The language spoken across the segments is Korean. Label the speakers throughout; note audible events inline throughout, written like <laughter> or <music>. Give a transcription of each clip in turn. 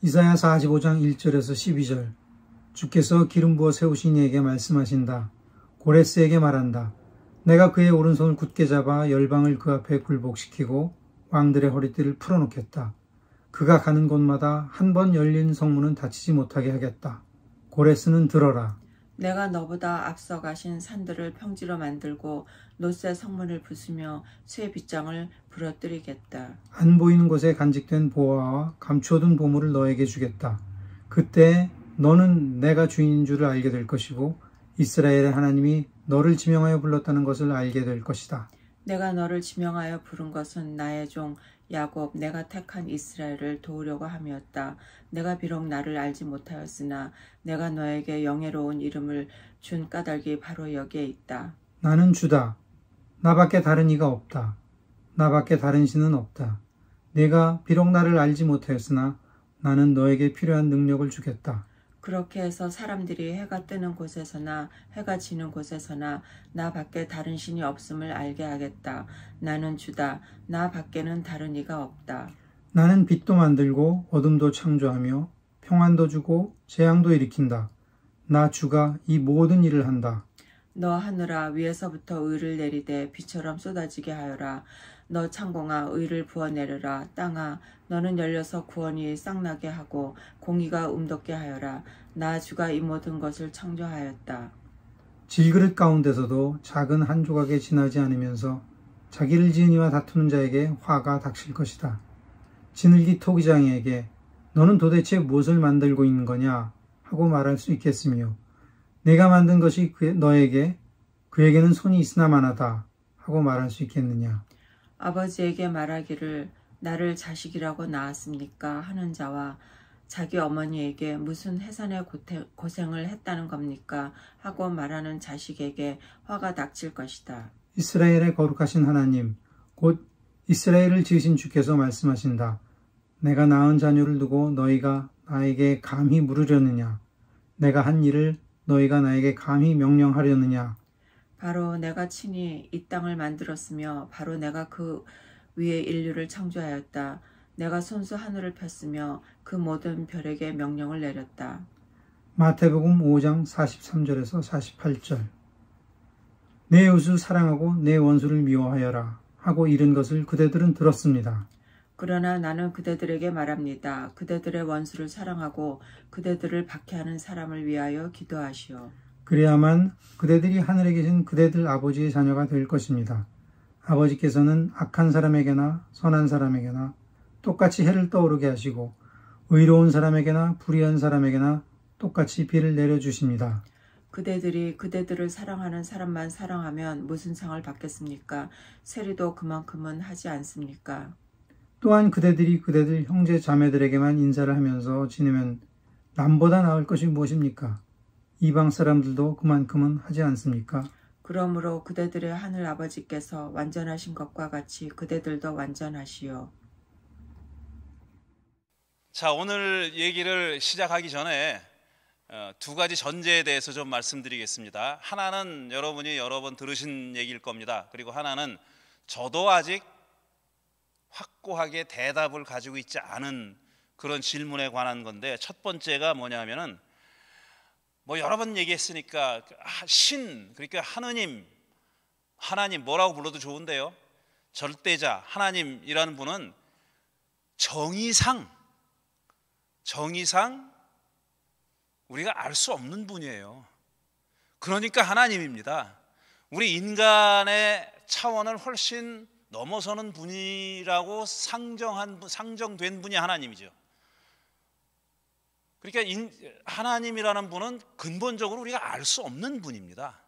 Speaker 1: 이사야 45장 1절에서 12절 주께서 기름 부어 세우신 이에게 말씀하신다. 고레스에게 말한다. 내가 그의 오른손을 굳게 잡아 열방을 그 앞에 굴복시키고 왕들의 허리띠를 풀어놓겠다. 그가 가는 곳마다 한 번 열린 성문은 닫히지 못하게 하겠다. 고레스는 들어라.
Speaker 2: 내가 너보다 앞서 가신 산들을 평지로 만들고 노새 성문을 부수며 쇠 빗장을 부러뜨리겠다.
Speaker 1: 안 보이는 곳에 간직된 보화와 감추어둔 보물을 너에게 주겠다. 그때 너는 내가 주인인 줄을 알게 될 것이고 이스라엘의 하나님이 너를 지명하여 불렀다는 것을 알게 될 것이다.
Speaker 2: 내가 너를 지명하여 부른 것은 나의 종 야곱 내가 택한 이스라엘을 도우려고 함이었다. 내가 비록 나를 알지 못하였으나 내가 너에게 영예로운 이름을 준 까닭이 바로 여기에 있다.
Speaker 1: 나는 주다. 나밖에 다른 이가 없다. 나밖에 다른 신은 없다. 내가 비록 나를 알지 못하였으나 나는 너에게 필요한 능력을 주겠다.
Speaker 2: 그렇게 해서 사람들이 해가 뜨는 곳에서나 해가 지는 곳에서나 나 밖에 다른 신이 없음을 알게 하겠다. 나는 주다. 나 밖에는 다른 이가 없다.
Speaker 1: 나는 빛도 만들고 어둠도 창조하며 평안도 주고 재앙도 일으킨다. 나 주가 이 모든 일을 한다.
Speaker 2: 너 하늘아 위에서부터 의를 내리되 비처럼 쏟아지게 하여라. 너 창공아 의를 부어내려라 땅아 너는 열려서 구원이 쌍나게 하고 공의가 움돋게 하여라 나 주가 이 모든 것을 창조하였다.
Speaker 1: 질그릇 가운데서도 작은 한 조각에 지나지 않으면서 자기를 지은 이와 다투는 자에게 화가 닥칠 것이다. 지흙기 토기장에게 너는 도대체 무엇을 만들고 있는 거냐 하고 말할 수 있겠으며 내가 만든 것이 너에게 그에게는 손이 있으나 마나다 하고 말할 수 있겠느냐.
Speaker 2: 아버지에게 말하기를 나를 자식이라고 낳았습니까 하는 자와 자기 어머니에게 무슨 해산의 고생을 했다는 겁니까 하고 말하는 자식에게 화가 닥칠 것이다.
Speaker 1: 이스라엘의 거룩하신 하나님 곧 이스라엘을 지으신 주께서 말씀하신다. 내가 낳은 자녀를 두고 너희가 나에게 감히 물으려느냐 내가 한 일을 너희가 나에게 감히 명령하려느냐
Speaker 2: 바로 내가 친히 이 땅을 만들었으며 바로 내가 그 위에 인류를 창조하였다. 내가 손수 하늘을 폈으며 그 모든 별에게 명령을 내렸다.
Speaker 1: 마태복음 5장 43절에서 48절 내 요수 사랑하고 내 원수를 미워하여라 하고 이른 것을 그대들은 들었습니다.
Speaker 2: 그러나 나는 그대들에게 말합니다. 그대들의 원수를 사랑하고 그대들을 박해하는 사람을 위하여 기도하시오.
Speaker 1: 그래야만 그대들이 하늘에 계신 그대들 아버지의 자녀가 될 것입니다. 아버지께서는 악한 사람에게나 선한 사람에게나 똑같이 해를 떠오르게 하시고 의로운 사람에게나 불의한 사람에게나 똑같이 비를 내려주십니다.
Speaker 2: 그대들이 그대들을 사랑하는 사람만 사랑하면 무슨 상을 받겠습니까? 세리도 그만큼은 하지 않습니까?
Speaker 1: 또한 그대들이 그대들 형제 자매들에게만 인사를 하면서 지내면 남보다 나을 것이 무엇입니까? 이방 사람들도 그만큼은 하지 않습니까?
Speaker 2: 그러므로 그대들의 하늘 아버지께서 완전하신 것과 같이 그대들도 완전하시오.
Speaker 3: 자, 오늘 얘기를 시작하기 전에 어, 두 가지 전제에 대해서 좀 말씀드리겠습니다. 하나는 여러분이 여러 번 들으신 얘기일 겁니다. 그리고 하나는 저도 아직 확고하게 대답을 가지고 있지 않은 그런 질문에 관한 건데 첫 번째가 뭐냐면은 뭐 여러 번 얘기했으니까 그 신 그러니까 하느님 하나님 뭐라고 불러도 좋은데요. 절대자 하나님이라는 분은 정의상 정의상 우리가 알 수 없는 분이에요. 그러니까 하나님입니다. 우리 인간의 차원을 훨씬 넘어서는 분이라고 상정한 상정된 분이 하나님이죠. 그러니까 하나님이라는 분은 근본적으로 우리가 알 수 없는 분입니다.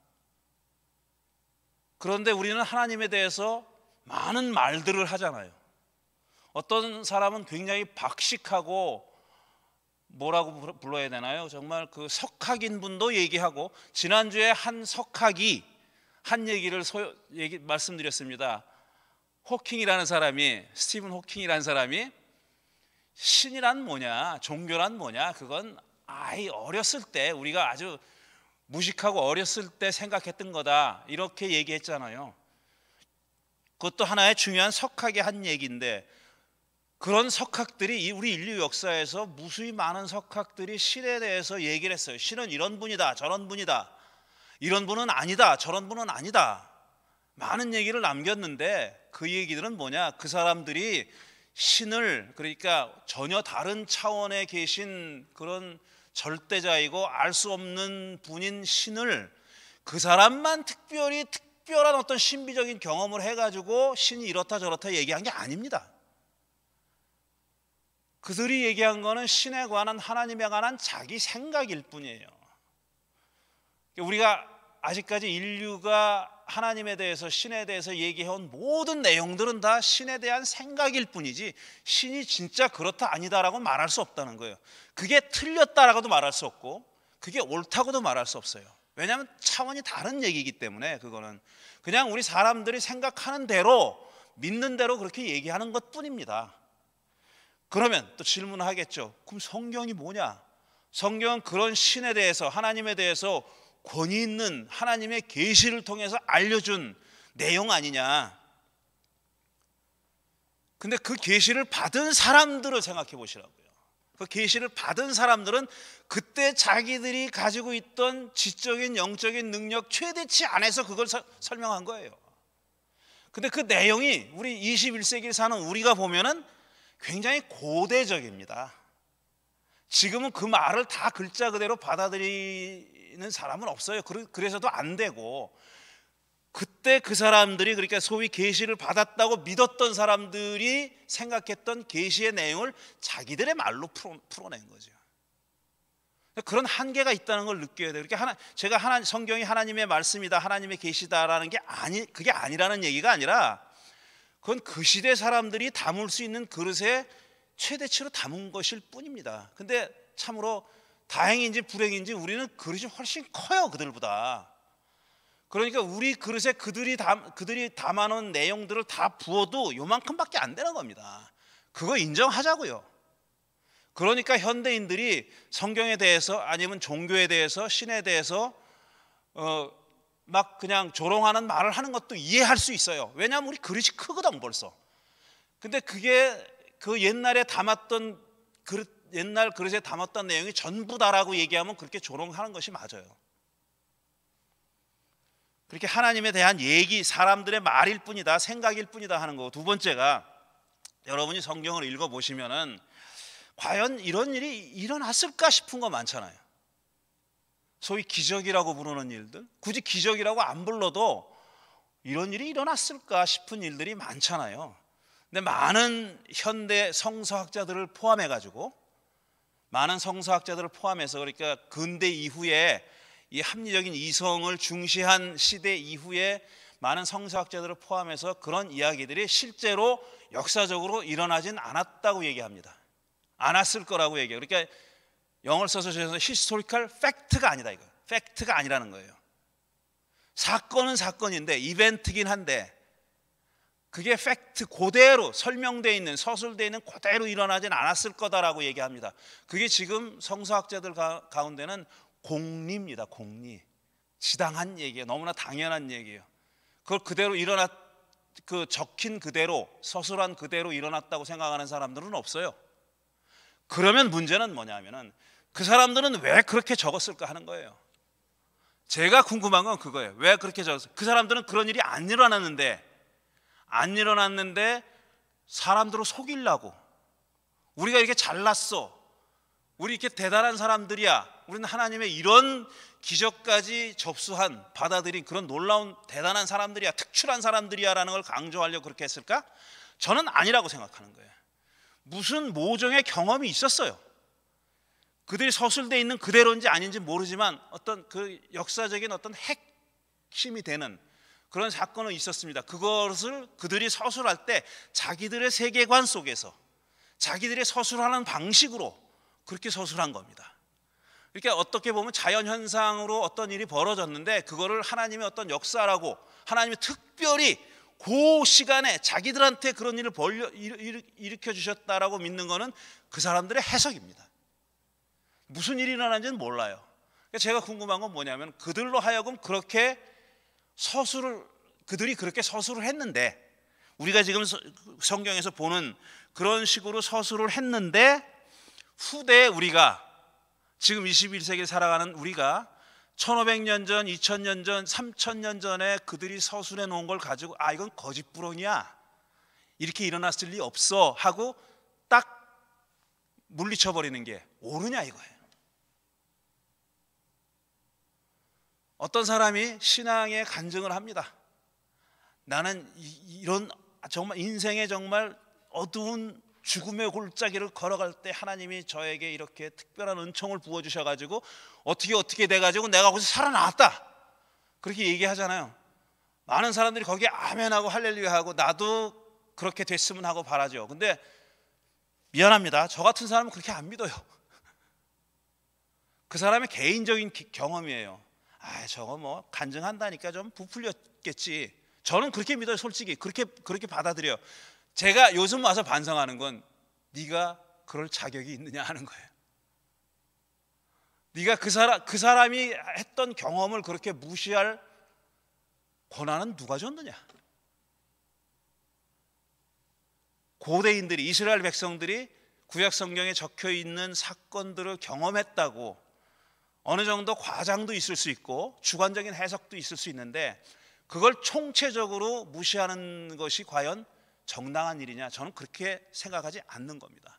Speaker 3: 그런데 우리는 하나님에 대해서 많은 말들을 하잖아요. 어떤 사람은 굉장히 박식하고 뭐라고 불러야 되나요? 정말 그 석학인 분도 얘기하고 지난주에 한 석학이 한 얘기를 소 얘기, 말씀드렸습니다. 호킹이라는 사람이 스티븐 호킹이라는 사람이 신이란 뭐냐, 종교란 뭐냐, 그건 아이 어렸을 때 우리가 아주 무식하고 어렸을 때 생각했던 거다 이렇게 얘기했잖아요. 그것도 하나의 중요한 석학의 한 얘기인데 그런 석학들이 우리 인류 역사에서 무수히 많은 석학들이 신에 대해서 얘기를 했어요. 신은 이런 분이다, 저런 분이다, 이런 분은 아니다, 저런 분은 아니다. 많은 얘기를 남겼는데 그 얘기들은 뭐냐? 그 사람들이 신을 그러니까 전혀 다른 차원에 계신 그런 절대자이고 알 수 없는 분인 신을 그 사람만 특별히 특별한 어떤 신비적인 경험을 해가지고 신이 이렇다 저렇다 얘기한 게 아닙니다. 그들이 얘기한 거는 신에 관한 하나님에 관한 자기 생각일 뿐이에요. 우리가 아직까지 인류가 하나님에 대해서 신에 대해서 얘기해온 모든 내용들은 다 신에 대한 생각일 뿐이지 신이 진짜 그렇다 아니다라고 말할 수 없다는 거예요. 그게 틀렸다라고도 말할 수 없고 그게 옳다고도 말할 수 없어요. 왜냐하면 차원이 다른 얘기이기 때문에 그거는 그냥 우리 사람들이 생각하는 대로 믿는 대로 그렇게 얘기하는 것 뿐입니다. 그러면 또 질문을 하겠죠. 그럼 성경이 뭐냐? 성경은 그런 신에 대해서 하나님에 대해서 권위 있는 하나님의 계시를 통해서 알려준 내용 아니냐. 근데 그 계시를 받은 사람들을 생각해 보시라고요. 그 계시를 받은 사람들은 그때 자기들이 가지고 있던 지적인 영적인 능력 최대치 안에서 그걸 서, 설명한 거예요. 근데 그 내용이 우리 21세기를 사는 우리가 보면은 굉장히 고대적입니다. 지금은 그 말을 다 글자 그대로 받아들이 있는 사람은 없어요. 그래서도 안 되고 그때 그 사람들이 그러니까 소위 계시를 받았다고 믿었던 사람들이 생각했던 계시의 내용을 자기들의 말로 풀어, 낸 거죠. 그런 한계가 있다는 걸 느껴야 돼요. 그렇게 하나 제가 하나 성경이 하나님의 말씀이다, 하나님의 계시다라는 게 아니 그게 아니라는 얘기가 아니라 그건 그 시대 사람들이 담을 수 있는 그릇에 최대치로 담은 것일 뿐입니다. 근데 참으로 다행인지 불행인지 우리는 그릇이 훨씬 커요 그들보다. 그러니까 우리 그릇에 그들이 담, 그들이 담아놓은 내용들을 다 부어도 요만큼밖에 안 되는 겁니다. 그거 인정하자고요. 그러니까 현대인들이 성경에 대해서 아니면 종교에 대해서 신에 대해서 어, 막 그냥 조롱하는 말을 하는 것도 이해할 수 있어요. 왜냐하면 우리 그릇이 크거든 벌써. 근데 그게 그 옛날에 담았던 그릇 옛날 그릇에 담았던 내용이 전부다라고 얘기하면 그렇게 조롱하는 것이 맞아요. 그렇게 하나님에 대한 얘기, 사람들의 말일 뿐이다, 생각일 뿐이다 하는 거고 두 번째가 여러분이 성경을 읽어 보시면은 과연 이런 일이 일어났을까 싶은 거 많잖아요. 소위 기적이라고 부르는 일들, 굳이 기적이라고 안 불러도 이런 일이 일어났을까 싶은 일들이 많잖아요. 근데 많은 현대 성서학자들을 포함해 가지고 많은 성서학자들을 포함해서 그러니까 근대 이후에 이 합리적인 이성을 중시한 시대 이후에 많은 성서학자들을 포함해서 그런 이야기들이 실제로 역사적으로 일어나진 않았다고 얘기합니다. 않았을 거라고 얘기해요. 그러니까 영어 써서 저에서 히스토리컬 팩트가 아니다 이거. 팩트가 아니라는 거예요. 사건은 사건인데 이벤트긴 한데 그게 팩트 고대로 설명되어 있는 서술되어 있는 고대로 일어나진 않았을 거다라고 얘기합니다. 그게 지금 성서학자들 가, 가운데는 공리입니다. 공리. 지당한 얘기예요. 너무나 당연한 얘기예요. 그걸 그대로 일어났 그 적힌 그대로 서술한 그대로 일어났다고 생각하는 사람들은 없어요. 그러면 문제는 뭐냐면은 그 사람들은 왜 그렇게 적었을까 하는 거예요. 제가 궁금한 건 그거예요. 왜 그렇게 적었을까? 그 사람들은 그런 일이 안 일어났는데 안 일어났는데 사람들을 속이려고 우리가 이렇게 잘났어. 우리 이렇게 대단한 사람들이야. 우리는 하나님의 이런 기적까지 접수한 받아들인 그런 놀라운 대단한 사람들이야. 특출한 사람들이야라는 걸 강조하려고 그렇게 했을까? 저는 아니라고 생각하는 거예요. 무슨 모종의 경험이 있었어요. 그들이 서술돼 있는 그대로인지 아닌지 모르지만 어떤 그 역사적인 어떤 핵심이 되는 그런 사건은 있었습니다. 그것을 그들이 서술할 때 자기들의 세계관 속에서 자기들이 서술하는 방식으로 그렇게 서술한 겁니다. 이렇게 어떻게 보면 자연 현상으로 어떤 일이 벌어졌는데 그거를 하나님의 어떤 역사라고 하나님이 특별히 그 시간에 자기들한테 그런 일을 벌려, 일으켜 주셨다라고 믿는 거는 그 사람들의 해석입니다. 무슨 일이 일어난지는 몰라요. 그러니까 제가 궁금한 건 뭐냐면 그들로 하여금 그렇게 서술을 그들이 그렇게 서술을 했는데 우리가 지금 성경에서 보는 그런 식으로 서술을 했는데 후대에 우리가 지금 21세기를 살아가는 우리가 1500년 전, 2000년 전, 3000년 전에 그들이 서술해 놓은 걸 가지고 아 이건 거짓부론이야 이렇게 일어났을 리 없어 하고 딱 물리쳐 버리는 게 옳으냐 이거예요 어떤 사람이 신앙의 간증을 합니다. 나는 이런 정말 인생의 정말 어두운 죽음의 골짜기를 걸어갈 때 하나님이 저에게 이렇게 특별한 은총을 부어 주셔 가지고 어떻게 어떻게 돼 가지고 내가 거기서 살아나왔다. 그렇게 얘기하잖아요. 많은 사람들이 거기에 아멘하고 할렐루야하고 나도 그렇게 됐으면 하고 바라죠. 근데 미안합니다. 저 같은 사람은 그렇게 안 믿어요. 그 사람의 개인적인 경험이에요. 아, 저거 뭐 간증한다니까 좀 부풀렸겠지. 저는 그렇게 믿어요, 솔직히. 그렇게 그렇게 받아들여. 제가 요즘 와서 반성하는 건 네가 그럴 자격이 있느냐 하는 거예요. 네가 그 사람 그 사람이 했던 경험을 그렇게 무시할 권한은 누가 줬느냐? 고대인들이 이스라엘 백성들이 구약 성경에 적혀 있는 사건들을 경험했다고 어느 정도 과장도 있을 수 있고 주관적인 해석도 있을 수 있는데 그걸 총체적으로 무시하는 것이 과연 정당한 일이냐 저는 그렇게 생각하지 않는 겁니다.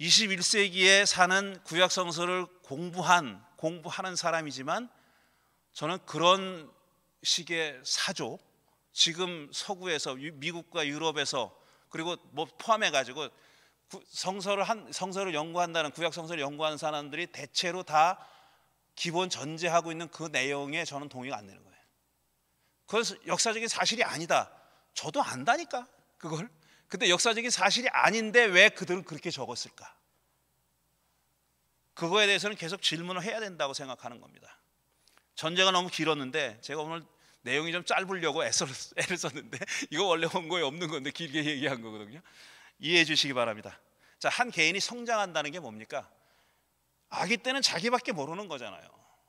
Speaker 3: 21세기에 사는 구약 성서를 공부한 공부하는 사람이지만 저는 그런 식의 사조 지금 서구에서 미국과 유럽에서 그리고 뭐 포함해 가지고 성서를 한 성서를 연구한다는 구약 성서를 연구하는 사람들이 대체로 다 기본 전제하고 있는 그 내용에 저는 동의가 안 되는 거예요. 그건 역사적인 사실이 아니다. 저도 안다니까 그걸. 근데 역사적인 사실이 아닌데 왜 그들은 그렇게 적었을까? 그거에 대해서는 계속 질문을 해야 된다고 생각하는 겁니다. 전제가 너무 길었는데 제가 오늘 내용이 좀 짧으려고 애를 썼는데 <laughs> 이거 원래 원고에 없는 건데 길게 얘기한 거거든요. 이해해 주시기 바랍니다. 자, 한 개인이 성장한다는 게 뭡니까? 아기 때는 자기밖에 모르는 거잖아요.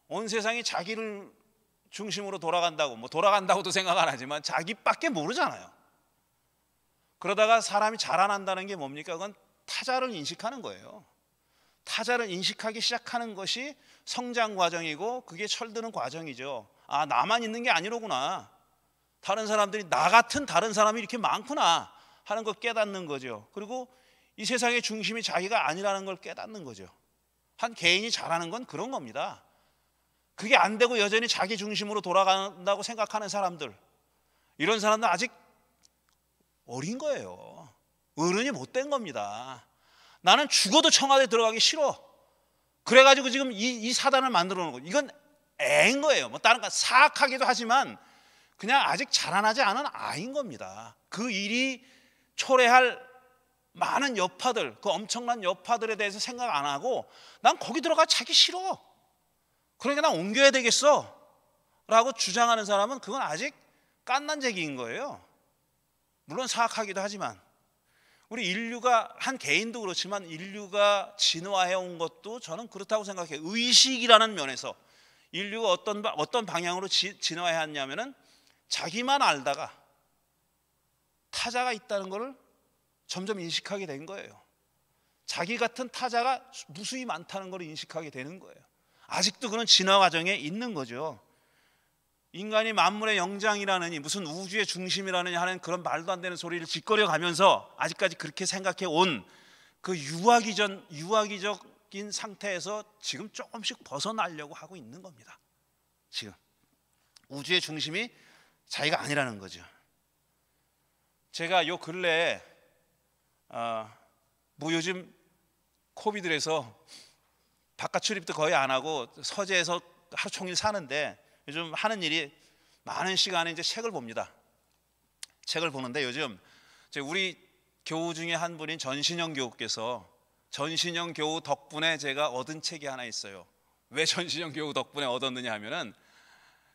Speaker 3: 온 세상이 자기를 중심으로 돌아간다고 뭐 돌아간다고도 생각 안 하지만 자기밖에 모르잖아요. 그러다가 사람이 자라난다는 게 뭡니까? 그건 타자를 인식하는 거예요. 타자를 인식하기 시작하는 것이 성장 과정이고 그게 철드는 과정이죠. 아, 나만 있는 게 아니로구나. 다른 사람들이 나 같은 다른 사람이 이렇게 많구나. 하는 걸 깨닫는 거죠. 그리고 이 세상의 중심이 자기가 아니라는 걸 깨닫는 거죠. 한 개인이 잘하는 건 그런 겁니다. 그게 안 되고 여전히 자기 중심으로 돌아간다고 생각하는 사람들. 이런 사람들 아직 어린 거예요. 어른이 못 된 겁니다. 나는 죽어도 청와대 들어가기 싫어. 그래가지고 지금 이, 이 사단을 만들어 놓은 거. 이건 애인 거예요. 뭐 다른 거 사악하기도 하지만 그냥 아직 자라나지 않은 아이인 겁니다. 그 일이 초래할 많은 여파들, 그 엄청난 여파들에 대해서 생각 안 하고 난 거기 들어가 자기 싫어. 그러니까 난 옮겨야 되겠어. 라고 주장하는 사람은 그건 아직 깐난제기인 거예요. 물론 사악하기도 하지만 우리 인류가 한 개인도 그렇지만 인류가 진화해 온 것도 저는 그렇다고 생각해요. 의식이라는 면에서 인류가 어떤 어떤 방향으로 진화해 왔냐면은 자기만 알다가 타자가 있다는 것을 점점 인식하게 된 거예요. 자기 같은 타자가 무수히 많다는 걸 인식하게 되는 거예요. 아직도 그런 진화 과정에 있는 거죠. 인간이 만물의 영장이라느니 무슨 우주의 중심이라느니 하는 그런 말도 안 되는 소리를 짓거려 가면서 아직까지 그렇게 생각해 온 그 유아기전 유아기적인 상태에서 지금 조금씩 벗어나려고 하고 있는 겁니다. 지금 우주의 중심이 자기가 아니라는 거죠. 제가 요 근래에 어, 뭐 요즘 코비드에서 바깥 출입도 거의 안 하고 서재에서 하루 종일 사는데 요즘 하는 일이 많은 시간에 이제 책을 봅니다. 책을 보는데 요즘 우리 교우 중에 한 분인 전신영 교우께서 전신영 교우 덕분에 제가 얻은 책이 하나 있어요. 왜 전신영 교우 덕분에 얻었느냐 하면은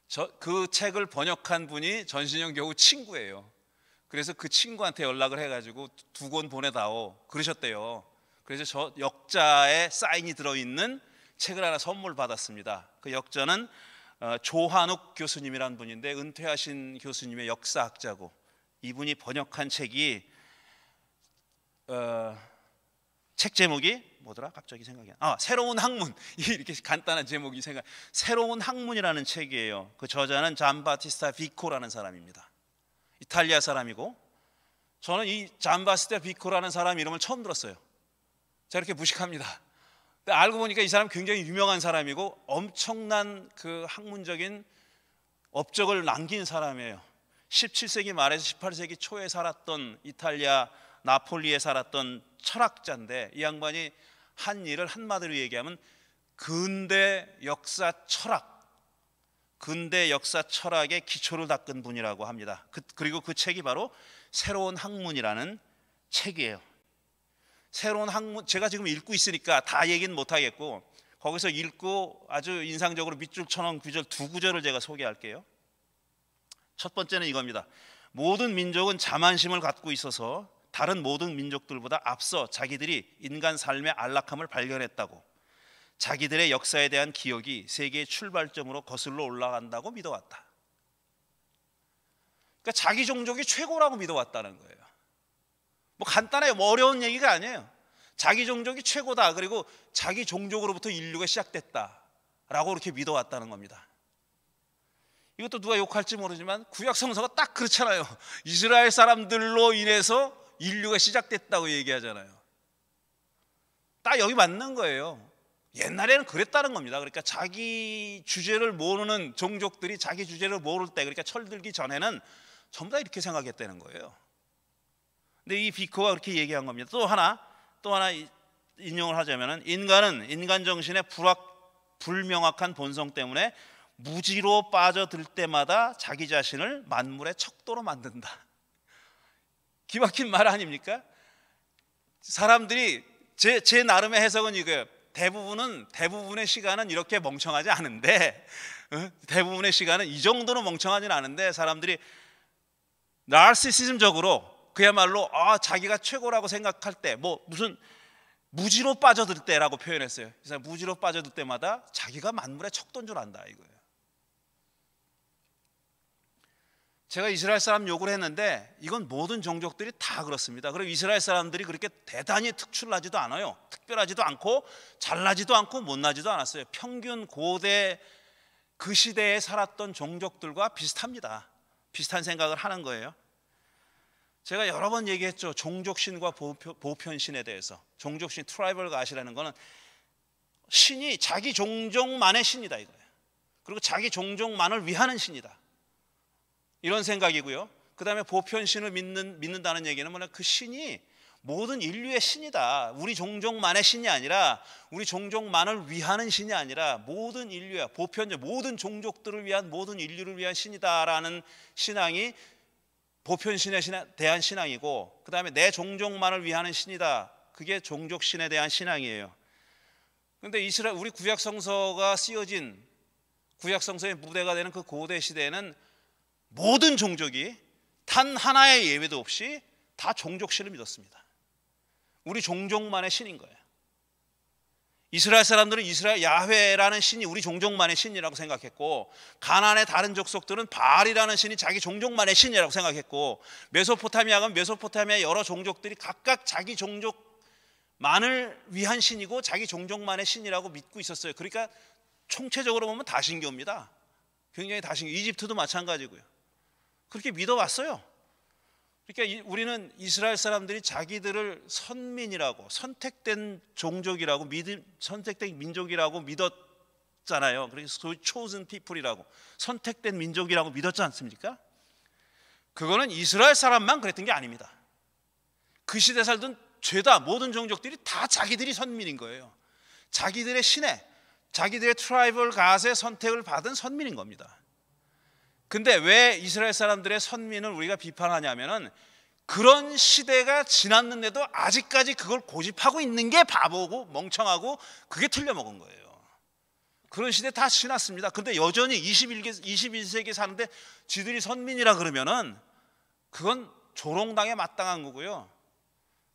Speaker 3: 저, 그 책을 번역한 분이 전신영 교우 친구예요. 그래서 그 친구한테 연락을 해가지고 두 권 보내다오 그러셨대요. 그래서 저 역자의 사인이 들어있는 책을 하나 선물 받았습니다. 그 역자는 어, 조한욱 교수님이란 분인데 은퇴하신 교수님의 역사학자고 이분이 번역한 책이 어, 책 제목이 뭐더라? 갑자기 생각이 안. 아, 새로운 학문. <laughs> 이렇게 간단한 제목이 생각. 새로운 학문이라는 책이에요. 그 저자는 잠바티스타 비코라는 사람입니다. 이탈리아 사람이고 저는 이 잠바스테 비코라는 사람 이름을 처음 들었어요. 제가 이렇게 무식합니다. 근데 알고 보니까 이 사람 굉장히 유명한 사람이고 엄청난 그 학문적인 업적을 남긴 사람이에요. 17세기 말에서 18세기 초에 살았던 이탈리아 나폴리에 살았던 철학자인데 이 양반이 한 일을 한마디로 얘기하면 근대 역사 철학 근대 역사 철학의 기초를 닦은 분이라고 합니다. 그, 그리고 그 책이 바로 새로운 학문이라는 책이에요. 새로운 학문 제가 지금 읽고 있으니까 다 얘기는 못 하겠고 거기서 읽고 아주 인상적으로 밑줄 천원 구절 두 구절을 제가 소개할게요. 첫 번째는 이겁니다. 모든 민족은 자만심을 갖고 있어서 다른 모든 민족들보다 앞서 자기들이 인간 삶의 안락함을 발견했다고 자기들의 역사에 대한 기억이 세계의 출발점으로 거슬러 올라간다고 믿어왔다. 그러니까 자기 종족이 최고라고 믿어왔다는 거예요. 뭐 간단해요. 뭐 어려운 얘기가 아니에요. 자기 종족이 최고다. 그리고 자기 종족으로부터 인류가 시작됐다라고 이렇게 믿어왔다는 겁니다. 이것도 누가 욕할지 모르지만 구약 성서가 딱 그렇잖아요. <laughs> 이스라엘 사람들로 인해서 인류가 시작됐다고 얘기하잖아요. 딱 여기 맞는 거예요. 옛날에는 그랬다는 겁니다. 그러니까 자기 주제를 모르는 종족들이 자기 주제를 모를 때, 그러니까 철들기 전에는 전부 다 이렇게 생각했다는 거예요. 근데 이 비커가 그렇게 얘기한 겁니다. 또 하나, 또 하나 인용을 하자면은 인간은 인간 정신의 불확 불명확한 본성 때문에 무지로 빠져들 때마다 자기 자신을 만물의 척도로 만든다. <laughs> 기막힌 말 아닙니까? 사람들이 제, 제 나름의 해석은 이거예요. 대부분은 대부분의 시간은 이렇게 멍청하지 않은데 어? 대부분의 시간은 이 정도로 멍청하지는 않은데 사람들이 나르시시즘적으로 그야말로 아 자기가 최고라고 생각할 때 뭐 무슨 무지로 빠져들 때라고 표현했어요. 그래서 무지로 빠져들 때마다 자기가 만물의 척도인 줄 안다 이거예요. 제가 이스라엘 사람 욕을 했는데 이건 모든 종족들이 다 그렇습니다. 그리고 이스라엘 사람들이 그렇게 대단히 특출나지도 않아요. 특별하지도 않고 잘나지도 않고 못나지도 않았어요. 평균 고대 그 시대에 살았던 종족들과 비슷합니다. 비슷한 생각을 하는 거예요. 제가 여러 번 얘기했죠. 종족신과 보편신에 대해서. 종족신 트라이벌 가시라는 거는 신이 자기 종족만의 신이다 이거예요. 그리고 자기 종족만을 위하는 신이다. 이런 생각이고요. 그 다음에 보편신을 믿는, 믿는다는 얘기는 뭐냐. 그 신이 모든 인류의 신이다. 우리 종족만의 신이 아니라 우리 종족만을 위하는 신이 아니라 모든 인류야 보편적 모든 종족들을 위한 모든 인류를 위한 신이다라는 신앙이 보편신에 대한 신앙이고 그다음에 내 종족만을 위하는 신이다. 그게 종족신에 대한 신앙이에요. 근데 이스라 엘 우리 구약 성서가 쓰여진 구약 성서의 무대가 되는 그 고대 시대에는 모든 종족이 단 하나의 예외도 없이 다 종족신을 믿었습니다. 우리 종족만의 신인 거예요. 이스라엘 사람들은 이스라엘 야훼라는 신이 우리 종족만의 신이라고 생각했고 가나안의 다른 족속들은 바알이라는 신이 자기 종족만의 신이라고 생각했고 메소포타미아는 메소포타미아 여러 종족들이 각각 자기 종족만을 위한 신이고 자기 종족만의 신이라고 믿고 있었어요. 그러니까 총체적으로 보면 다신교입니다. 굉장히 다신교. 이집트도 마찬가지고요. 그렇게 믿어왔어요. 그러니까 우리는 이스라엘 사람들이 자기들을 선민이라고 선택된 종족이라고 믿음 선택된 민족이라고 믿었잖아요. 그래서 chosen people이라고 선택된 민족이라고 믿었지 않습니까? 그거는 이스라엘 사람만 그랬던 게 아닙니다. 그 시대 살던 죄다 모든 종족들이 다 자기들이 선민인 거예요. 자기들의 신에 자기들의 트라이벌 가스 선택을 받은 선민인 겁니다. 근데 왜 이스라엘 사람들의 선민을 우리가 비판하냐면은 그런 시대가 지났는데도 아직까지 그걸 고집하고 있는 게 바보고 멍청하고 그게 틀려먹은 거예요. 그런 시대 다 지났습니다. 근데 여전히 21개, 21세기 사는데 지들이 선민이라 그러면은 그건 조롱당에 마땅한 거고요.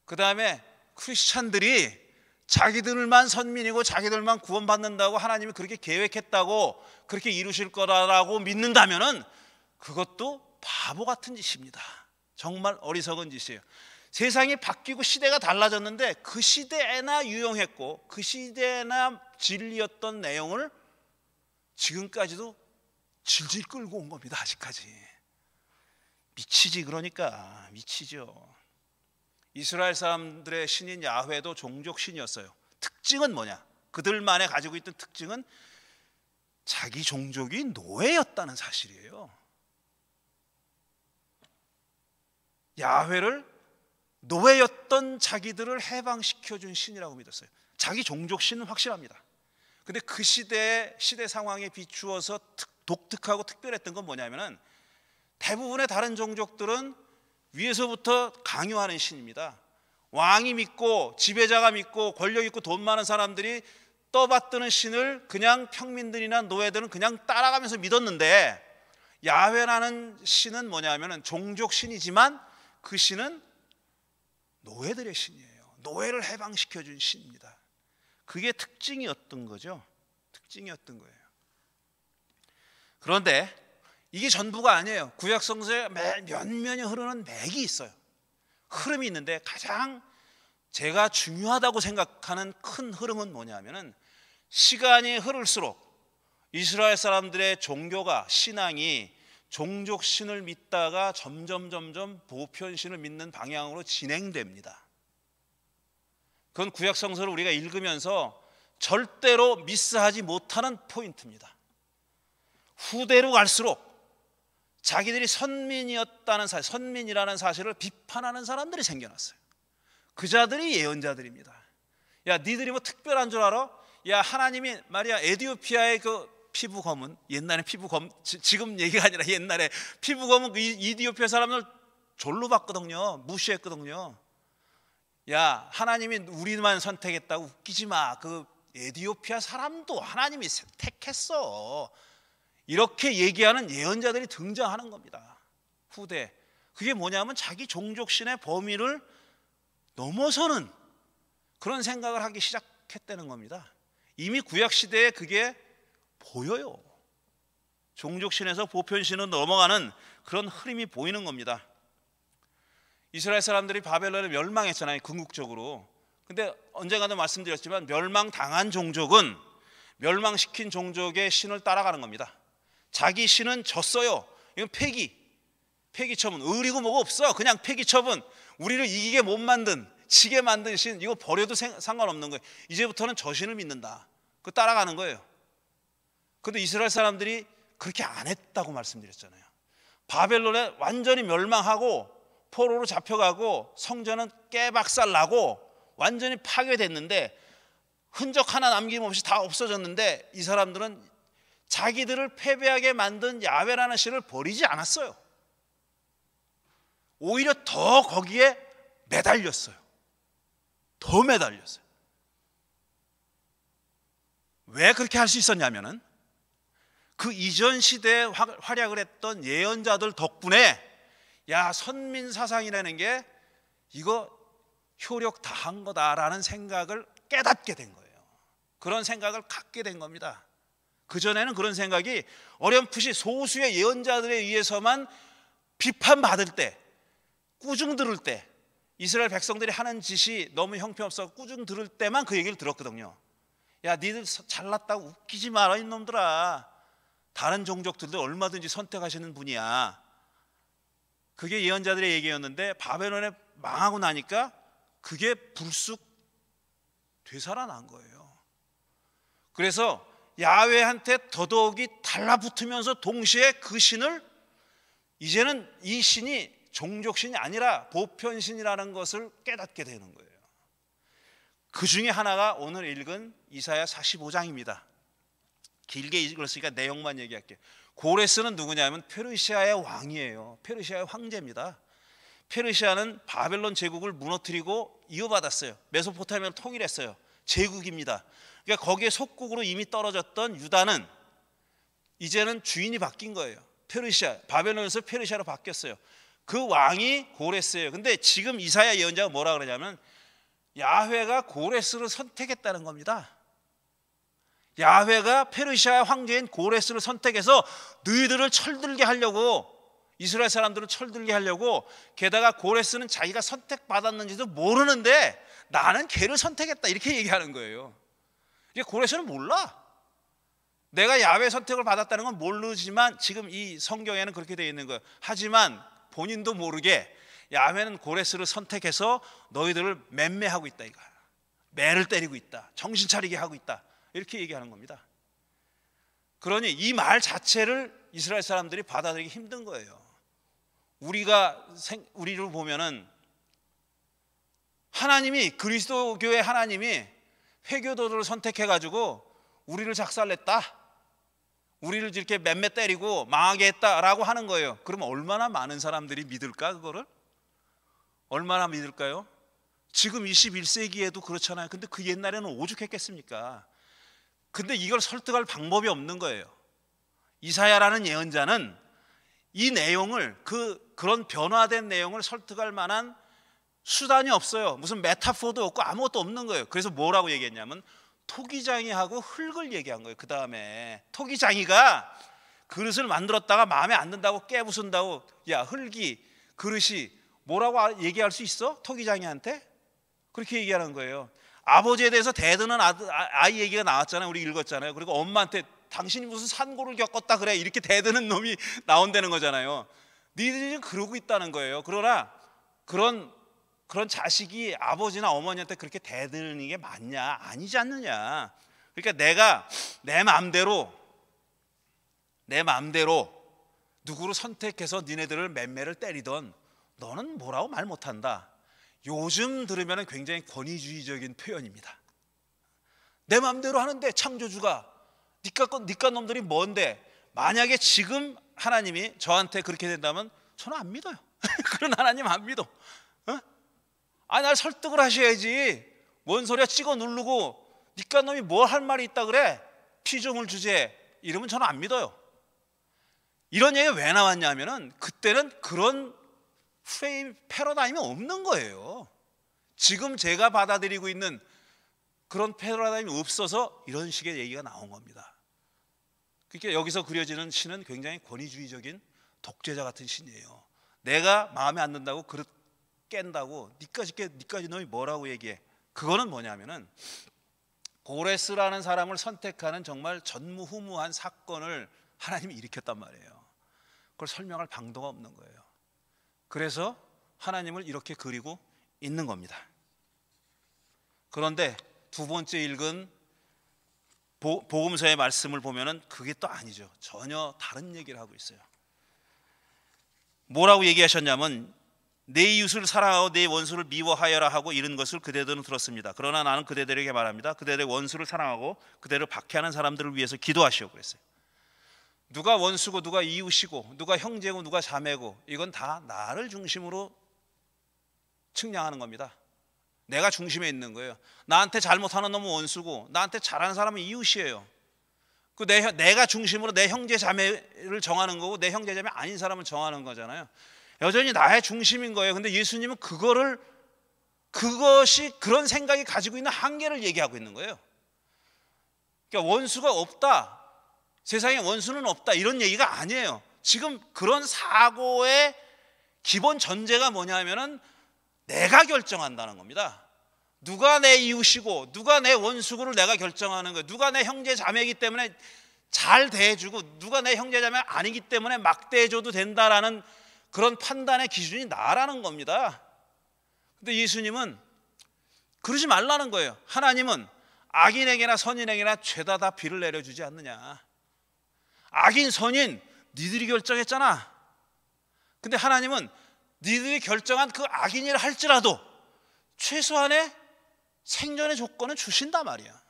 Speaker 3: 그 다음에 크리스찬들이 자기들만 선민이고 자기들만 구원받는다고 하나님이 그렇게 계획했다고 그렇게 이루실 거라고 믿는다면 그것도 바보 같은 짓입니다. 정말 어리석은 짓이에요. 세상이 바뀌고 시대가 달라졌는데 그 시대에나 유용했고 그 시대에나 진리였던 내용을 지금까지도 질질 끌고 온 겁니다. 아직까지. 미치지 그러니까 미치죠. 이스라엘 사람들의 신인 야훼도 종족 신이었어요. 특징은 뭐냐? 그들만의 가지고 있던 특징은 자기 종족이 노예였다는 사실이에요. 야훼를 노예였던 자기들을 해방시켜 준 신이라고 믿었어요. 자기 종족 신은 확실합니다. 근데 그 시대 시대 상황에 비추어서 특, 독특하고 특별했던 건 뭐냐면은 대부분의 다른 종족들은 위에서부터 강요하는 신입니다. 왕이 믿고 지배자가 믿고 권력 있고 돈 많은 사람들이 떠받드는 신을 그냥 평민들이나 노예들은 그냥 따라가면서 믿었는데 야훼라는 신은 뭐냐면 종족 신이지만 그 신은 노예들의 신이에요. 노예를 해방시켜 준 신입니다. 그게 특징이었던 거죠. 특징이었던 거예요. 그런데 이게 전부가 아니에요. 구약 성서에 몇면이 흐르는 맥이 있어요. 흐름이 있는데 가장 제가 중요하다고 생각하는 큰 흐름은 뭐냐면은 시간이 흐를수록 이스라엘 사람들의 종교가 신앙이 종족 신을 믿다가 점점 점점 보편 신을 믿는 방향으로 진행됩니다. 그건 구약 성서를 우리가 읽으면서 절대로 미스하지 못하는 포인트입니다. 후대로 갈수록 자기들이 선민이었다는 사실, 선민이라는 사실을 비판하는 사람들이 생겨났어요. 그자들이 예언자들입니다. 야, 니들이 뭐 특별한 줄 알아? 야, 하나님이 말이야 에디오피아의 그 피부 검은 옛날에 피부 검 지금 얘기가 아니라 옛날에 피부 검은 그 이디오피아 사람들 졸로 봤거든요. 무시했거든요. 야, 하나님이 우리만 선택했다고 웃기지 마. 그 에디오피아 사람도 하나님이 택했어. 이렇게 얘기하는 예언자들이 등장하는 겁니다. 후대. 그게 뭐냐면 자기 종족신의 범위를 넘어서는 그런 생각을 하기 시작했다는 겁니다. 이미 구약 시대에 그게 보여요. 종족신에서 보편신으 넘어가는 그런 흐름이 보이는 겁니다. 이스라엘 사람들이 바벨론을 멸망했잖아요. 궁극적으로. 근데 언젠가도 말씀드렸지만 멸망당한 종족은 멸망시킨 종족의 신을 따라가는 겁니다. 자기 신은 졌어요. 이건 폐기. 폐기 처분. 의리고 뭐가 없어. 그냥 폐기 처분. 우리를 이기게 못 만든, 지게 만든 신, 이거 버려도 상관없는 거예요. 이제부터는 저 신을 믿는다. 그 따라가는 거예요. 그런데 이스라엘 사람들이 그렇게 안 했다고 말씀드렸잖아요. 바벨론에 완전히 멸망하고 포로로 잡혀가고 성전은 깨박살 나고 완전히 파괴됐는데 흔적 하나 남김없이 다 없어졌는데 이 사람들은 자기들을 패배하게 만든 야외라는 신을 버리지 않았어요. 오히려 더 거기에 매달렸어요. 더 매달렸어요. 왜 그렇게 할 수 있었냐면은 그 이전 시대에 활약을 했던 예언자들 덕분에 야, 선민 사상이라는 게 이거 효력 다 한 거다라는 생각을 깨닫게 된 거예요. 그런 생각을 갖게 된 겁니다. 그전에는 그런 생각이 어렴풋이 소수의 예언자들에 의해서만 비판받을 때, 꾸중 들을 때, 이스라엘 백성들이 하는 짓이 너무 형편없어 꾸중 들을 때만 그 얘기를 들었거든요. 야, 니들 잘났다고 웃기지 마라, 이놈들아. 다른 종족들도 얼마든지 선택하시는 분이야. 그게 예언자들의 얘기였는데 바벨론에 망하고 나니까 그게 불쑥 되살아난 거예요. 그래서 야외한테 더더욱이 달라붙으면서 동시에 그 신을 이제는 이 신이 종족신이 아니라 보편신이라는 것을 깨닫게 되는 거예요. 그 중에 하나가 오늘 읽은 이사야 45장입니다. 길게 읽었으니까 내용만 얘기할게요. 고레스는 누구냐면 페르시아의 왕이에요. 페르시아의 황제입니다. 페르시아는 바벨론 제국을 무너뜨리고 이어받았어요. 메소포타미아를 통일했어요. 제국입니다. 그러니까 거기에 속국으로 이미 떨어졌던 유다는 이제는 주인이 바뀐 거예요. 페르시아, 바벨론에서 페르시아로 바뀌었어요. 그 왕이 고레스예요. 근데 지금 이사야 예언자가 뭐라 그러냐면 야훼가 고레스를 선택했다는 겁니다. 야훼가 페르시아 황제인 고레스를 선택해서 너희들을 철들게 하려고 이스라엘 사람들을 철들게 하려고 게다가 고레스는 자기가 선택받았는지도 모르는데 나는 걔를 선택했다 이렇게 얘기하는 거예요. 이게 고레스는 몰라. 내가 야외 선택을 받았다는 건 모르지만 지금 이 성경에는 그렇게 되어 있는 거예요. 하지만 본인도 모르게 야외는 고레스를 선택해서 너희들을 맴매하고 있다 이거야. 매를 때리고 있다. 정신 차리게 하고 있다. 이렇게 얘기하는 겁니다. 그러니 이 말 자체를 이스라엘 사람들이 받아들이기 힘든 거예요. 우리가 생, 우리를 보면은 하나님이 그리스도교의 하나님이 회교도를 선택해가지고 우리를 작살냈다. 우리를 이렇게 맴매 때리고 망하게 했다라고 하는 거예요. 그럼 얼마나 많은 사람들이 믿을까 그거를? 얼마나 믿을까요? 지금 21세기에도 그렇잖아요. 근데 그 옛날에는 오죽했겠습니까? 근데 이걸 설득할 방법이 없는 거예요. 이사야라는 예언자는 이 내용을 그 그런 변화된 내용을 설득할 만한 수단이 없어요. 무슨 메타포도 없고 아무것도 없는 거예요. 그래서 뭐라고 얘기했냐면 토기장이하고 흙을 얘기한 거예요. 그 다음에 토기장이가 그릇을 만들었다가 마음에 안 든다고 깨부순다고 야 흙이 그릇이 뭐라고 아, 얘기할 수 있어? 토기장이한테 그렇게 얘기하는 거예요. 아버지에 대해서 대드는 아, 아이 얘기가 나왔잖아요. 우리 읽었잖아요. 그리고 엄마한테 당신이 무슨 산고를 겪었다 그래 이렇게 대드는 놈이 <laughs> 나온다는 거잖아요. 니들이 그러고 있다는 거예요. 그러나 그런 그런 자식이 아버지나 어머니한테 그렇게 대드는 게 맞냐? 아니지 않느냐? 그러니까 내가 내 마음대로 내 마음대로 누구를 선택해서 니네들을 맴매를 때리던 너는 뭐라고 말 못한다. 요즘 들으면 굉장히 권위주의적인 표현입니다. 내 마음대로 하는데 창조주가 니까 니까 놈들이 뭔데? 만약에 지금 하나님이 저한테 그렇게 된다면 저는 안 믿어요. <laughs> 그런 하나님 안 믿어. 어? 아, 날 설득을 하셔야지. 뭔 소리야? 찍어 누르고 니까 놈이 뭘 할 말이 있다 그래? 피조물 주제 이러면 저는 안 믿어요. 이런 얘기가 왜 나왔냐면은 그때는 그런 프레임 패러다임이 없는 거예요. 지금 제가 받아들이고 있는 그런 패러다임이 없어서 이런 식의 얘기가 나온 겁니다. 그러니까 여기서 그려지는 신은 굉장히 권위주의적인 독재자 같은 신이에요. 내가 마음에 안 든다고 그릇 깬다고 니까지 깨 니까지 놈이 뭐라고 얘기해. 그거는 뭐냐면은 고레스라는 사람을 선택하는 정말 전무후무한 사건을 하나님이 일으켰단 말이에요. 그걸 설명할 방도가 없는 거예요. 그래서 하나님을 이렇게 그리고 있는 겁니다. 그런데 두 번째 읽은 보, 복음서의 말씀을 보면은 그게 또 아니죠. 전혀 다른 얘기를 하고 있어요. 뭐라고 얘기하셨냐면 내 이웃을 사랑하고 내 원수를 미워하여라 하고 이런 것을 그대들은 들었습니다. 그러나 나는 그대들에게 말합니다. 그대들의 원수를 사랑하고 그대를 박해하는 사람들을 위해서 기도하시오 그랬어요. 누가 원수고 누가 이웃이고 누가 형제고 누가 자매고 이건 다 나를 중심으로 측량하는 겁니다. 내가 중심에 있는 거예요. 나한테 잘못하는 놈은 원수고 나한테 잘하는 사람은 이웃이에요. 그 내, 내가 중심으로 내 형제 자매를 정하는 거고 내 형제 자매 아닌 사람을 정하는 거잖아요. 여전히 나의 중심인 거예요. 근데 예수님은 그거를 그것이 그런 생각이 가지고 있는 한계를 얘기하고 있는 거예요. 그러니까 원수가 없다. 세상에 원수는 없다. 이런 얘기가 아니에요. 지금 그런 사고의 기본 전제가 뭐냐면은 내가 결정한다는 겁니다. 누가 내 이웃이고 누가 내 원수고를 내가 결정하는 거예요. 누가 내 형제 자매이기 때문에 잘 대해주고 누가 내 형제 자매 아니기 때문에 막 대해줘도 된다라는 그런 판단의 기준이 나라는 겁니다. 근데 예수님은 그러지 말라는 거예요. 하나님은 악인에게나 선인에게나 죄다 다 비를 내려주지 않느냐. 악인 선인 니들이 결정했잖아. 근데 하나님은 니들이 결정한 그 악인이라 할지라도 최소한의 생존의 조건은 주신다 말이야.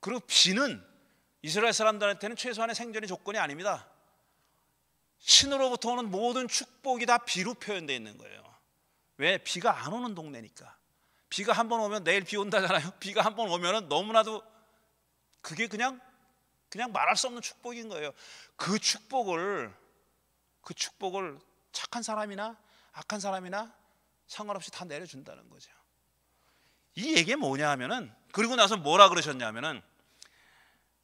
Speaker 3: 그리고 비는 이스라엘 사람들한테는 최소한의 생존의 조건이 아닙니다. 신으로부터 오는 모든 축복이 다 비로 표현되어 있는 거예요. 왜? 비가 안 오는 동네니까. 비가 한 번 오면 내일 비 온다잖아요. <laughs> 비가 한 번오면 너무나도 그게 그냥 그냥 말할 수 없는 축복인 거예요. 그 축복을 그 축복을 착한 사람이나 악한 사람이나 상관없이 다 내려준다는 거죠. 이 얘기 뭐냐 하면은 그리고 나서 뭐라 그러셨냐면은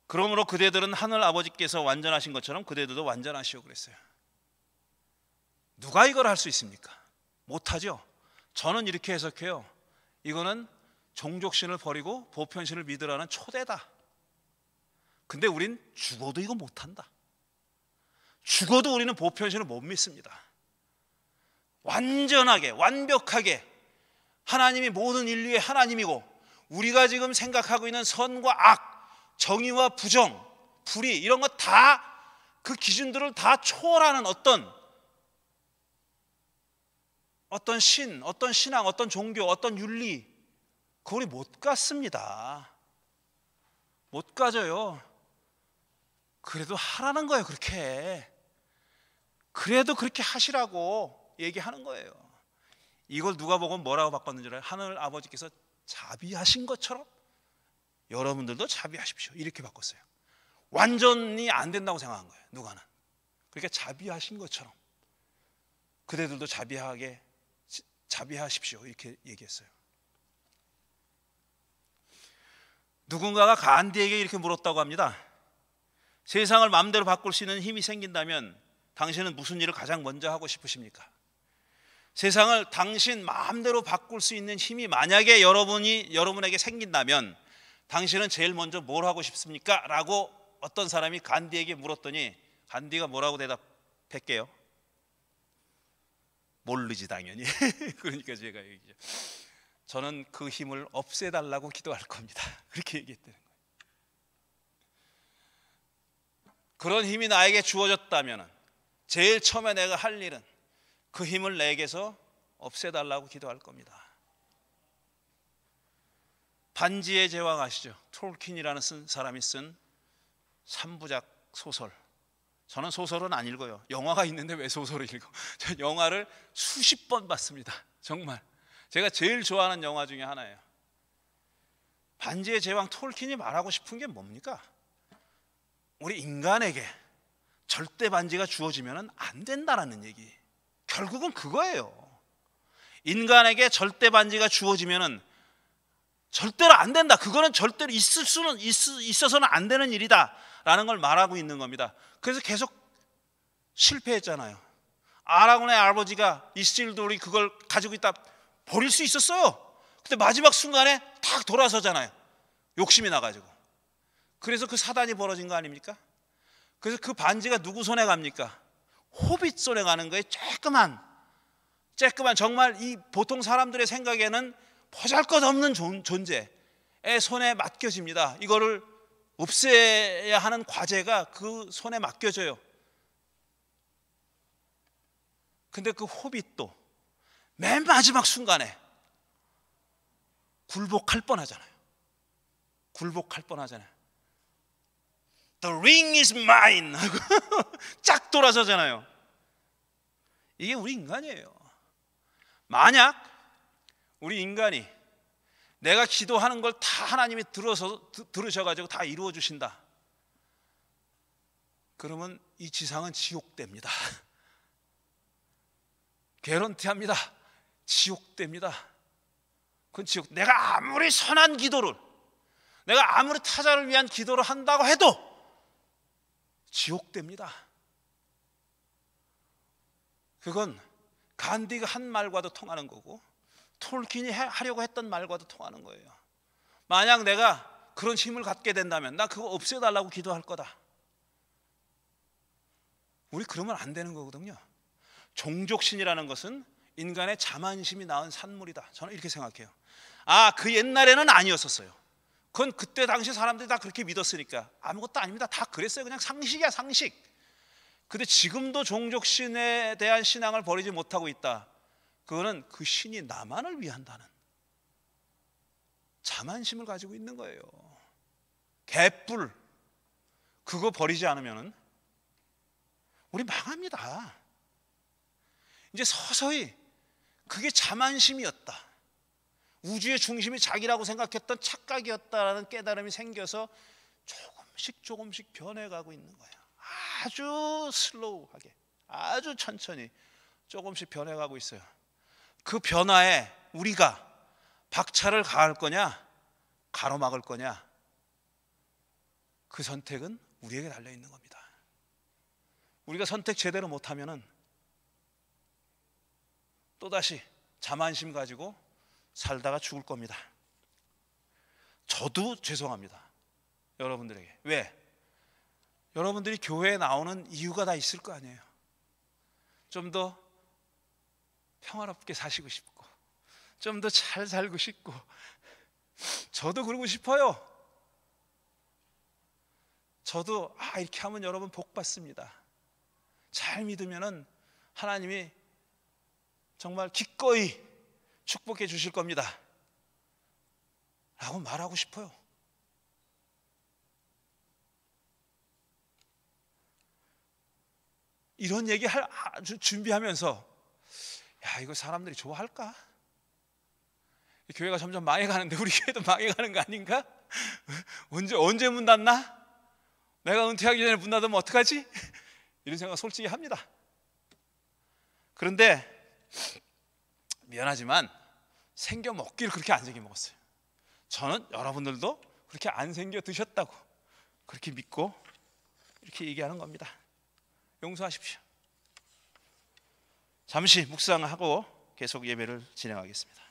Speaker 3: 그러므로 그대들은 하늘 아버지께서 완전하신 것처럼 그대들도 완전하시오 그랬어요. 누가 이걸 할 수 있습니까? 못하죠. 저는 이렇게 해석해요. 이거는 종족신을 버리고 보편신을 믿으라는 초대다. 근데 우린 죽어도 이거 못한다. 죽어도 우리는 보편신을 못 믿습니다. 완전하게, 완벽하게 하나님이 모든 인류의 하나님이고 우리가 지금 생각하고 있는 선과 악, 정의와 부정, 불의 이런 것 다 그 기준들을 다 초월하는 어떤 어떤 신, 어떤 신앙, 어떤 종교, 어떤 윤리 그걸 못 갔습니다. 못 가져요. 그래도 하라는 거예요, 그렇게. 그래도 그렇게 하시라고 얘기하는 거예요. 이걸 누가 보고 뭐라고 바꿨는지 알아요? 하늘 아버지께서 자비하신 것처럼 여러분들도 자비하십시오. 이렇게 바꿨어요. 완전히 안 된다고 생각한 거예요. 누가는. 그렇게 그러니까 자비하신 것처럼 그대들도 자비하게 자비하십시오. 이렇게 얘기했어요. 누군가가 간디에게 이렇게 물었다고 합니다. 세상을 마음대로 바꿀 수 있는 힘이 생긴다면 당신은 무슨 일을 가장 먼저 하고 싶으십니까? 세상을 당신 마음대로 바꿀 수 있는 힘이 만약에 여러분이 여러분에게 생긴다면 당신은 제일 먼저 뭘 하고 싶습니까? 라고 어떤 사람이 간디에게 물었더니 간디가 뭐라고 대답했게요? 모르지 당연히. <laughs> 그러니까 제가 얘기죠. 저는 그 힘을 없애달라고 기도할 겁니다. <laughs> 그렇게 얘기했다는 거예요. 그런 힘이 나에게 주어졌다면 제일 처음에 내가 할 일은 그 힘을 내게서 없애달라고 기도할 겁니다. 반지의 제왕 아시죠? 톨킨이라는 쓴 사람이 쓴 3부작 소설 저는 소설은 안 읽어요 영화가 있는데 왜 소설을 읽어? <laughs> 저 영화를 수십 번 봤습니다 정말 제가 제일 좋아하는 영화 중에 하나예요 반지의 제왕 톨킨이 말하고 싶은 게 뭡니까? 우리 인간에게 절대 반지가 주어지면 안 된다라는 얘기 결국은 그거예요 인간에게 절대 반지가 주어지면 절대로 안 된다. 그거는 절대로 있을 수는 있, 어서는안 되는 일이다라는 걸 말하고 있는 겁니다. 그래서 계속 실패했잖아요. 아라곤의 아버지가 이스틸돌이 그걸 가지고 있다 버릴 수 있었어요. 근데 마지막 순간에 탁 돌아서잖아요. 욕심이 나가지고. 그래서 그 사단이 벌어진 거 아닙니까? 그래서 그 반지가 누구 손에 갑니까? 호빗 손에 가는 거예요. 쬐끄만, 쬐끄만 정말 이 보통 사람들의 생각에는 보잘것없는 존재의 손에 맡겨집니다. 이거를 없애야 하는 과제가 그 손에 맡겨져요. 근데 그 호빗도 맨 마지막 순간에 굴복할 뻔하잖아요. 굴복할 뻔하잖아요. The ring is mine 하고 <laughs> 쫙 돌아서잖아요. 이게 우리 인간이에요. 만약 우리 인간이 내가 기도하는 걸 다 하나님이 들어서 들으셔가지고 다 이루어 주신다. 그러면 이 지상은 지옥됩니다. <laughs> 개런티합니다. 지옥됩니다. 그건 지옥. 내가 아무리 선한 기도를, 내가 아무리 타자를 위한 기도를 한다고 해도 지옥됩니다. 그건 간디가 한 말과도 통하는 거고, 톨킨이 하려고 했던 말과도 통하는 거예요. 만약 내가 그런 힘을 갖게 된다면 나 그거 없애달라고 기도할 거다. 우리 그러면 안 되는 거거든요. 종족신이라는 것은 인간의 자만심이 낳은 산물이다. 저는 이렇게 생각해요. 아, 그 옛날에는 아니었었어요. 그건 그때 당시 사람들이 다 그렇게 믿었으니까 아무것도 아닙니다. 다 그랬어요. 그냥 상식이야, 상식. 근데 지금도 종족신에 대한 신앙을 버리지 못하고 있다. 그거는 그 신이 나만을 위한다는 자만심을 가지고 있는 거예요. 개뿔 그거 버리지 않으면 우리 망합니다. 이제 서서히 그게 자만심이었다. 우주의 중심이 자기라고 생각했던 착각이었다라는 깨달음이 생겨서 조금씩 조금씩 변해가고 있는 거예요 아주 슬로우하게, 아주 천천히 조금씩 변해가고 있어요. 그 변화에 우리가 박차를 가할 거냐 가로막을 거냐 그 선택은 우리에게 달려 있는 겁니다. 우리가 선택 제대로 못하면은 또 다시 자만심 가지고 살다가 죽을 겁니다. 저도 죄송합니다. 여러분들에게 왜? 여러분들이 교회에 나오는 이유가 다 있을 거 아니에요. 좀더 평화롭게 사시고 싶고 좀 더 잘 살고 싶고 저도 그러고 싶어요. 저도 아 이렇게 하면 여러분 복 받습니다. 잘 믿으면은 하나님이 정말 기꺼이 축복해 주실 겁니다. 라고 말하고 싶어요. 이런 얘기 할 아, 준비하면서 야, 이거 사람들이 좋아할까? 교회가 점점 망해가는데 우리 <laughs> 교회도 망해가는 거 아닌가? 언제 언제 문 닫나? 내가 은퇴하기 전에 문 닫으면 어떡하지? 이런 생각 솔직히 합니다. 그런데 미안하지만 생겨 먹기를 그렇게 안 생겨 먹었어요. 저는 여러분들도 그렇게 안 생겨 드셨다고 그렇게 믿고 이렇게 얘기하는 겁니다. 용서하십시오. 잠시 묵상하고 계속 예배를 진행하겠습니다.